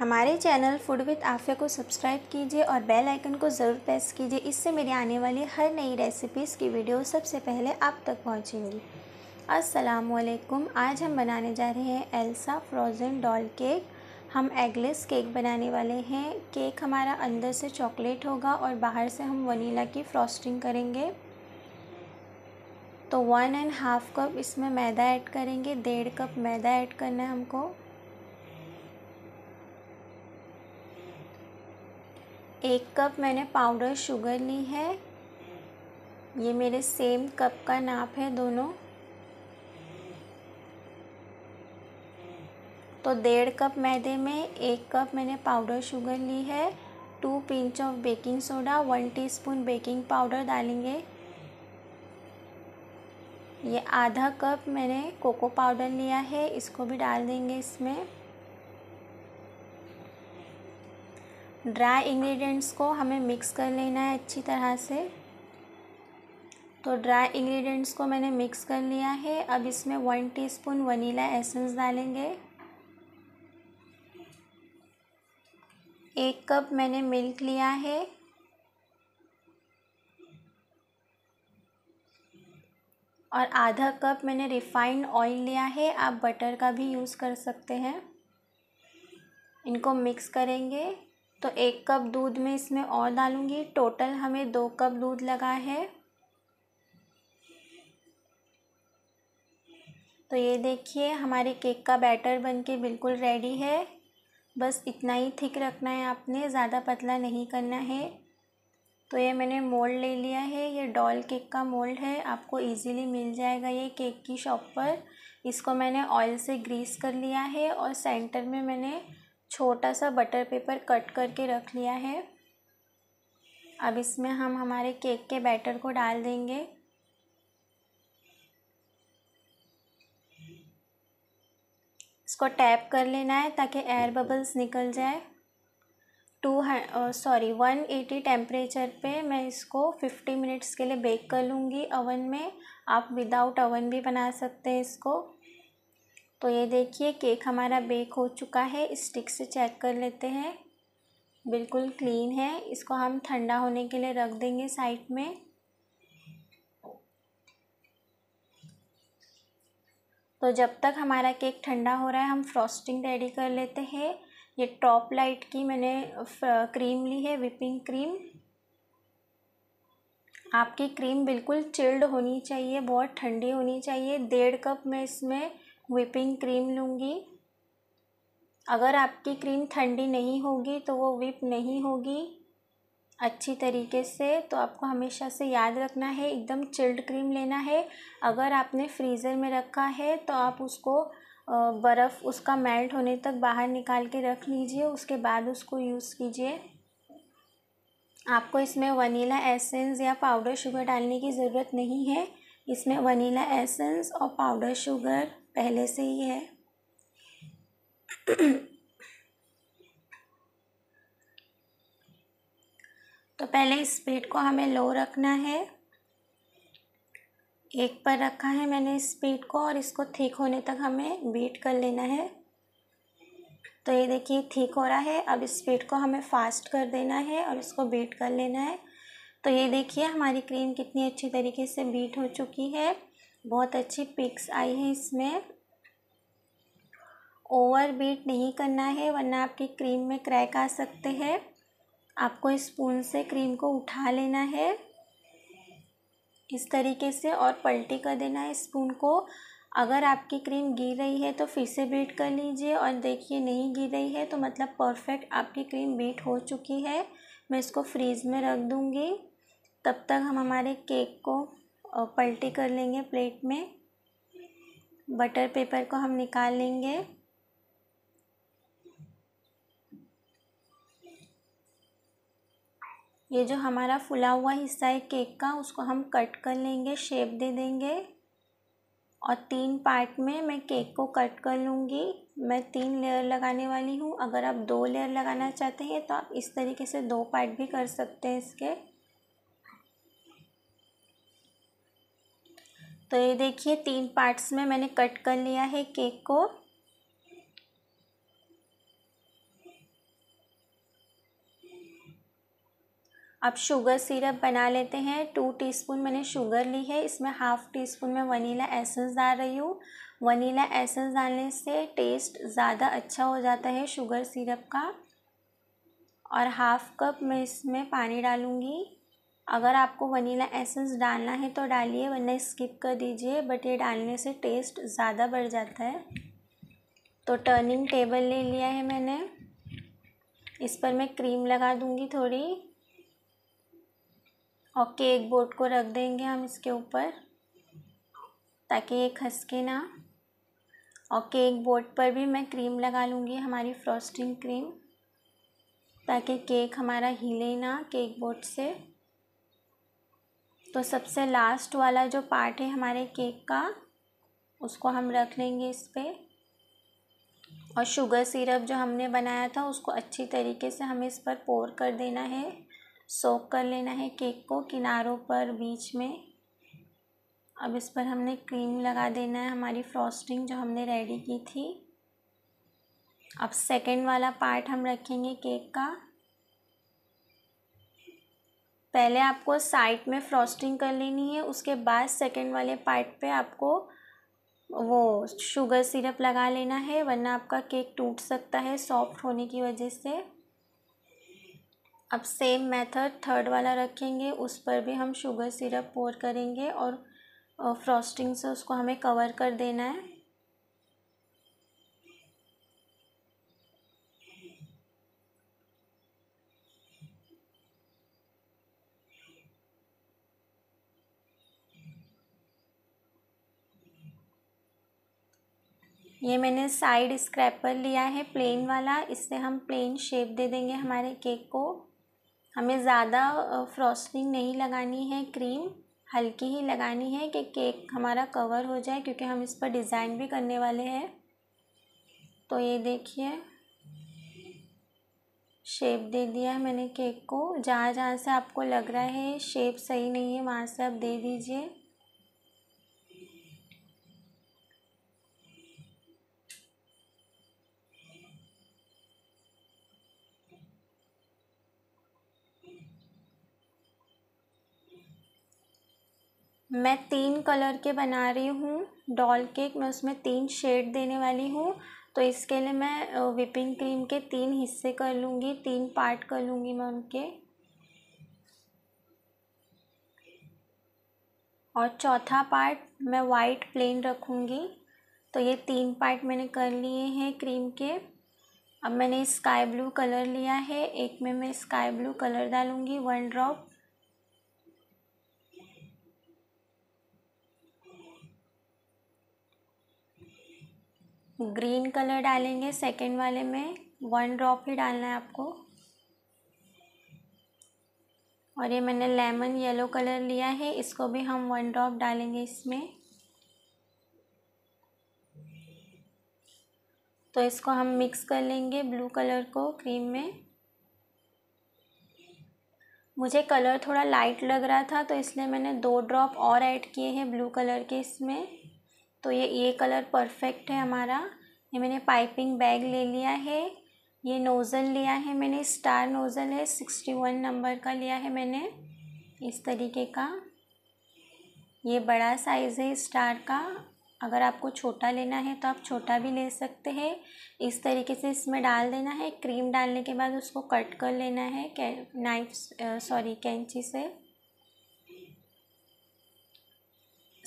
हमारे channel food with Aafia को subscribe कीजिए और बेल आइकन को ज़रूर प्रेस कीजिए इससे मेरी आने वाली हर नई रेसिपीज़ की वीडियो सबसे पहले आप तक पहुँचेंगी असलकुम आज हम बनाने जा रहे हैं एल्सा फ्रोज़न डॉल केक हम एगलेस केक बनाने वाले हैं केक हमारा अंदर से चॉकलेट होगा और बाहर से हम वनीला की फ्रॉस्टिंग करेंगे तो वन एंड हाफ़ कप इसमें मैदा ऐड करेंगे डेढ़ कप मैदा ऐड करना है हमको एक कप मैंने पाउडर शुगर ली है ये मेरे सेम कप का नाप है दोनों तो डेढ़ कप मैदे में एक कप मैंने पाउडर शुगर ली है two pinch of baking soda one teaspoon baking powder डालेंगे ये आधा कप मैंने कोको पाउडर लिया है इसको भी डाल देंगे इसमें ड्राई इंग्रेडिएंट्स को हमें मिक्स कर लेना है अच्छी तरह से तो ड्राई इंग्रेडिएंट्स को मैंने मिक्स कर लिया है अब इसमें वन टीस्पून वनीला एसेंस डालेंगे एक कप मैंने मिल्क लिया है और आधा कप मैंने रिफाइंड ऑयल लिया है आप बटर का भी यूज़ कर सकते हैं इनको मिक्स करेंगे तो एक कप दूध में इसमें और डालूँगी टोटल हमें दो कप दूध लगा है तो ये देखिए हमारे केक का बैटर बन के बिल्कुल रेडी है बस इतना ही थिक रखना है आपने ज़्यादा पतला नहीं करना है तो ये मैंने मोल्ड ले लिया है ये डॉल केक का मोल्ड है आपको इजीली मिल जाएगा ये केक की शॉप पर इसको मैंने ऑयल से ग्रीस कर लिया है और सेंटर में मैंने छोटा सा बटर पेपर कट करके रख लिया है अब इसमें हम हमारे केक के बैटर को डाल देंगे इसको टैप कर लेना है ताकि एयर बबल्स निकल जाए two sorry one eighty temperature पे मैं इसको फिफ्टी मिनट्स के लिए बेक कर लूँगी ओवन में आप विदाउट ओवन भी बना सकते हैं इसको तो ये देखिए केक हमारा बेक हो चुका है स्टिक से चेक कर लेते हैं बिल्कुल क्लीन है इसको हम ठंडा होने के लिए रख देंगे साइड में तो जब तक हमारा केक ठंडा हो रहा है हम फ्रॉस्टिंग रेडी कर लेते हैं ये टॉप लाइट की मैंने क्रीम ली है विपिंग क्रीम आपकी क्रीम बिल्कुल चिल्ड होनी चाहिए बहुत ठंडी होनी चाहिए डेढ़ कप मैं इसमें विपिंग क्रीम लूँगी अगर आपकी क्रीम ठंडी नहीं होगी तो वो विप नहीं होगी अच्छी तरीके से तो आपको हमेशा से याद रखना है एकदम चिल्ड क्रीम लेना है अगर आपने फ्रीज़र में रखा है तो आप उसको बर्फ़ उसका मेल्ट होने तक बाहर निकाल के रख लीजिए उसके बाद उसको यूज़ कीजिए आपको इसमें वनीला एसेंस या पाउडर शुगर डालने की ज़रूरत नहीं है इसमें वनीला एसेंस और पाउडर शुगर पहले से ही है तो पहले इस स्पीड को हमें लो रखना है एक पर रखा है मैंने स्पीड को और इसको ठीक होने तक हमें बीट कर लेना है तो ये देखिए ठीक हो रहा है अब स्पीड को हमें फास्ट कर देना है और इसको बीट कर लेना है तो ये देखिए हमारी क्रीम कितनी अच्छी तरीके से बीट हो चुकी है बहुत अच्छी पिक्स आई है इसमें ओवर बीट नहीं करना है वरना आपकी क्रीम में क्रैक आ सकते हैं आपको स्पून से क्रीम को उठा लेना है इस तरीके से और पलटी कर देना है स्पून को अगर आपकी क्रीम गिर रही है तो फिर से बीट कर लीजिए और देखिए नहीं गिर रही है तो मतलब परफेक्ट आपकी क्रीम बीट हो चुकी है मैं इसको फ्रीज़ में रख दूँगी तब तक हम हमारे केक को और पलटी कर लेंगे प्लेट में बटर पेपर को हम निकाल लेंगे ये जो हमारा फुला हुआ हिस्सा है केक का उसको हम कट कर लेंगे शेप दे देंगे और तीन पार्ट में मैं केक को कट कर लूँगी मैं तीन लेयर लगाने वाली हूँ अगर आप दो लेयर लगाना चाहते हैं तो आप इस तरीके से दो पार्ट भी कर सकते हैं इसके तो ये देखिए तीन पार्ट्स में मैंने कट कर लिया है केक को अब शुगर सिरप बना लेते हैं टू टीस्पून मैंने शुगर ली है इसमें हाफ़ टी स्पून मैं वनीला एसेंस डाल रही हूँ वनीला एसेंस डालने से टेस्ट ज़्यादा अच्छा हो जाता है शुगर सिरप का और हाफ़ कप मैं इसमें पानी डालूँगी अगर आपको वनीला एसेंस डालना है तो डालिए वरना स्किप कर दीजिए बट ये डालने से टेस्ट ज़्यादा बढ़ जाता है तो टर्निंग टेबल ले लिया है मैंने इस पर मैं क्रीम लगा दूंगी थोड़ी और केक बोर्ड को रख देंगे हम इसके ऊपर ताकि ये खसके ना और केक बोर्ड पर भी मैं क्रीम लगा लूँगी हमारी फ्रॉस्टिंग क्रीम ताकि केक हमारा हिले ना केक बोर्ड से तो सबसे लास्ट वाला जो पार्ट है हमारे केक का उसको हम रख लेंगे इस पर और शुगर सिरप जो हमने बनाया था उसको अच्छी तरीके से हमें इस पर पोर कर देना है सोक कर लेना है केक को किनारों पर बीच में अब इस पर हमने क्रीम लगा देना है हमारी फ्रॉस्टिंग जो हमने रेडी की थी अब सेकेंड वाला पार्ट हम रखेंगे केक का पहले आपको साइड में फ्रॉस्टिंग कर लेनी है उसके बाद सेकेंड वाले पार्ट पे आपको वो शुगर सिरप लगा लेना है वरना आपका केक टूट सकता है सॉफ्ट होने की वजह से अब सेम मेथड थर्ड वाला रखेंगे उस पर भी हम शुगर सिरप पोर करेंगे और फ्रॉस्टिंग से उसको हमें कवर कर देना है ये मैंने साइड स्क्रैपर लिया है प्लेन वाला इससे हम प्लेन शेप दे देंगे हमारे केक को हमें ज़्यादा फ्रॉस्टिंग नहीं लगानी है क्रीम हल्की ही लगानी है कि केक हमारा कवर हो जाए क्योंकि हम इस पर डिज़ाइन भी करने वाले हैं तो ये देखिए शेप दे दिया है मैंने केक को जहाँ जहाँ से आपको लग रहा है शेप सही नहीं है वहाँ से आप दे दीजिए मैं तीन कलर के बना रही हूँ डॉल केक मैं उसमें तीन शेड देने वाली हूँ तो इसके लिए मैं विपिंग क्रीम के तीन हिस्से कर लूँगी तीन पार्ट कर लूँगी मैं उनके और चौथा पार्ट मैं वाइट प्लेन रखूँगी तो ये तीन पार्ट मैंने कर लिए हैं क्रीम के अब मैंने स्काई ब्लू कलर लिया है एक में मैं स्काई ब्लू कलर डालूँगी वन ड्रॉप ग्रीन कलर डालेंगे सेकेंड वाले में वन ड्रॉप ही डालना है आपको और ये मैंने लेमन येलो कलर लिया है इसको भी हम वन ड्रॉप डालेंगे इसमें तो इसको हम मिक्स कर लेंगे ब्लू कलर को क्रीम में मुझे कलर थोड़ा लाइट लग रहा था तो इसलिए मैंने दो ड्रॉप और ऐड किए हैं ब्लू कलर के इसमें तो ये ये कलर परफेक्ट है हमारा ये मैंने पाइपिंग बैग ले लिया है ये नोज़ल लिया है मैंने स्टार नोज़ल है सिक्सटी वन नंबर का लिया है मैंने इस तरीके का ये बड़ा साइज़ है स्टार का अगर आपको छोटा लेना है तो आप छोटा भी ले सकते हैं इस तरीके से इसमें डाल देना है क्रीम डालने के बाद उसको कट कर लेना है नाइफ सॉरी कैंची से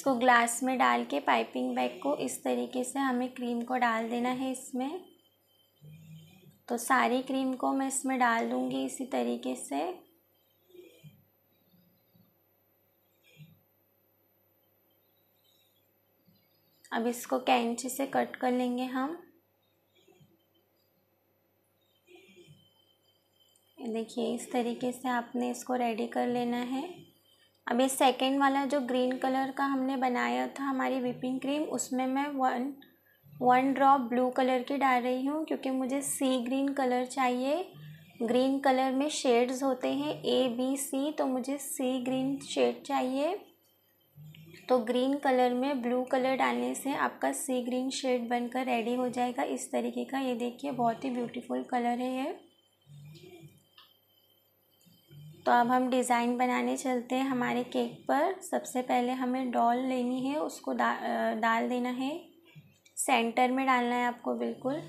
इसको ग्लास में डाल के पाइपिंग बैग को इस तरीके से हमें क्रीम को डाल देना है इसमें तो सारी क्रीम को मैं इसमें डाल दूँगी इसी तरीके से अब इसको कैंची से कट कर लेंगे हम देखिए इस तरीके से आपने इसको रेडी कर लेना है अब ये सेकेंड वाला जो ग्रीन कलर का हमने बनाया था हमारी विपिंग क्रीम उसमें मैं one one drop blue colour की डाल रही हूँ क्योंकि मुझे सी ग्रीन कलर चाहिए ग्रीन कलर में शेड्स होते हैं ए बी सी तो मुझे सी ग्रीन शेड चाहिए तो ग्रीन कलर में ब्लू कलर डालने से आपका सी ग्रीन शेड बनकर रेडी हो जाएगा इस तरीके का ये देखिए बहुत ही ब्यूटीफुल कलर है ये तो अब हम डिज़ाइन बनाने चलते हैं हमारे केक पर सबसे पहले हमें डॉल लेनी है उसको डा डाल देना है सेंटर में डालना है आपको बिल्कुल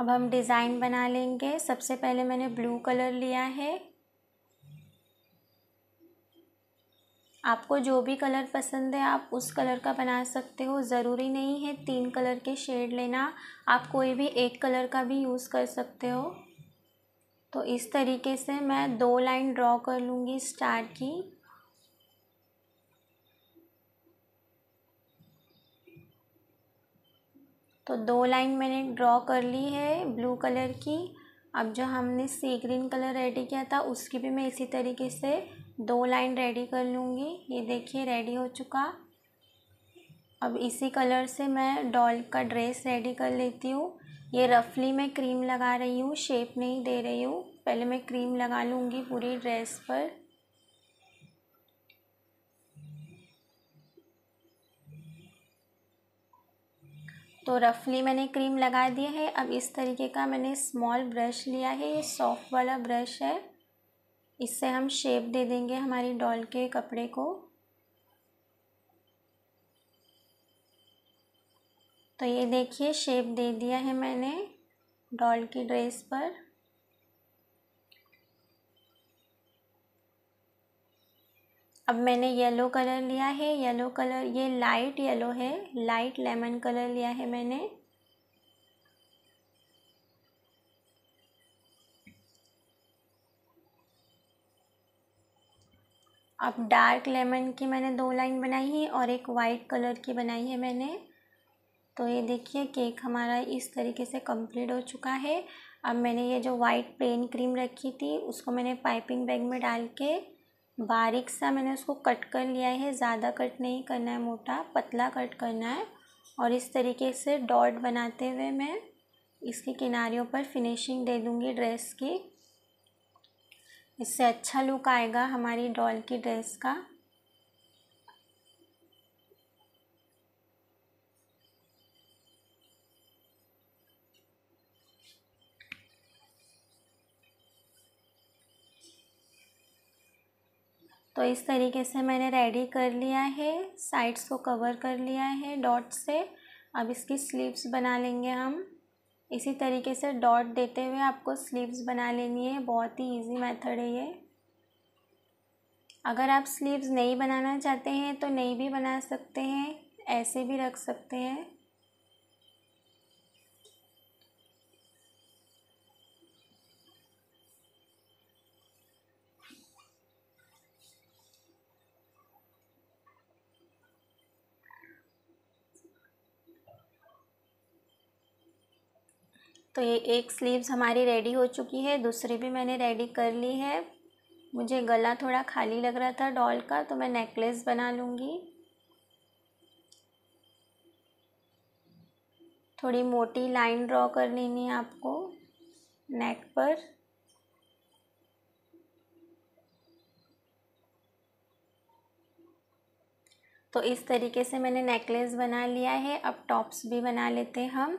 अब हम डिज़ाइन बना लेंगे सबसे पहले मैंने ब्लू कलर लिया है आपको जो भी कलर पसंद है आप उस कलर का बना सकते हो ज़रूरी नहीं है तीन कलर के शेड लेना आप कोई भी एक कलर का भी यूज़ कर सकते हो तो इस तरीके से मैं दो लाइन ड्रॉ कर लूँगी स्टार्ट की तो दो लाइन मैंने ड्रॉ कर ली है ब्लू कलर की अब जो हमने सी ग्रीन कलर रेडी किया था उसकी भी मैं इसी तरीके से दो लाइन रेडी कर लूँगी ये देखिए रेडी हो चुका अब इसी कलर से मैं डॉल का ड्रेस रेडी कर लेती हूँ ये रफली मैं क्रीम लगा रही हूँ शेप नहीं दे रही हूँ पहले मैं क्रीम लगा लूँगी पूरी ड्रेस पर तो रफली मैंने क्रीम लगा दिया है अब इस तरीके का मैंने स्मॉल ब्रश लिया है ये सॉफ्ट वाला ब्रश है इससे हम शेप दे देंगे हमारी डॉल के कपड़े को तो ये देखिए शेप दे दिया है मैंने डॉल की ड्रेस पर अब मैंने येलो कलर लिया है येलो कलर ये लाइट येलो है लाइट लेमन कलर लिया है मैंने अब डार्क लेमन की मैंने दो लाइन बनाई है और एक वाइट कलर की बनाई है मैंने तो ये देखिए केक हमारा इस तरीके से कंप्लीट हो चुका है अब मैंने ये जो वाइट प्लेन क्रीम रखी थी उसको मैंने पाइपिंग बैग में डाल के बारीक सा मैंने उसको कट कर लिया है ज़्यादा कट नहीं करना है मोटा पतला कट करना है और इस तरीके से डॉट बनाते हुए मैं इसके किनारियों पर फिनिशिंग दे दूँगी ड्रेस की इससे अच्छा लुक आएगा हमारी डॉल की ड्रेस का तो इस तरीके से मैंने रेडी कर लिया है साइड्स को कवर कर लिया है डॉट से अब इसकी स्लीव्स बना लेंगे हम इसी तरीके से डॉट देते हुए आपको स्लीव्स बना लेनी है बहुत ही इजी मेथड है ये अगर आप स्लीव्स नहीं बनाना चाहते हैं तो नहीं भी बना सकते हैं ऐसे भी रख सकते हैं तो ये एक स्लीव्स हमारी रेडी हो चुकी है दूसरी भी मैंने रेडी कर ली है मुझे गला थोड़ा खाली लग रहा था डॉल का तो मैं नेकलेस बना लूँगी थोड़ी मोटी लाइन ड्रॉ कर लेनी है आपको नेक पर तो इस तरीके से मैंने नेकलेस बना लिया है अब टॉप्स भी बना लेते हैं हम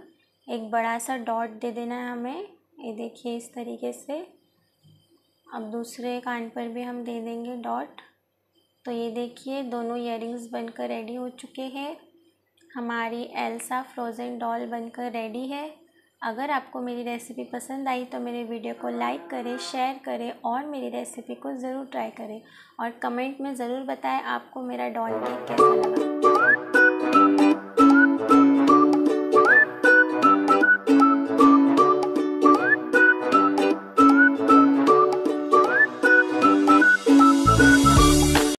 एक बड़ा सा डॉट दे देना है हमें ये देखिए इस तरीके से अब दूसरे कान पर भी हम दे देंगे डॉट तो ये देखिए दोनों इयर बनकर रेडी हो चुके हैं हमारी एल्सा फ्रोज़न डॉल बनकर रेडी है अगर आपको मेरी रेसिपी पसंद आई तो मेरे वीडियो को लाइक करें शेयर करें और मेरी रेसिपी को ज़रूर ट्राई करें और कमेंट में ज़रूर बताएं आपको मेरा डॉल केक कैसा लगा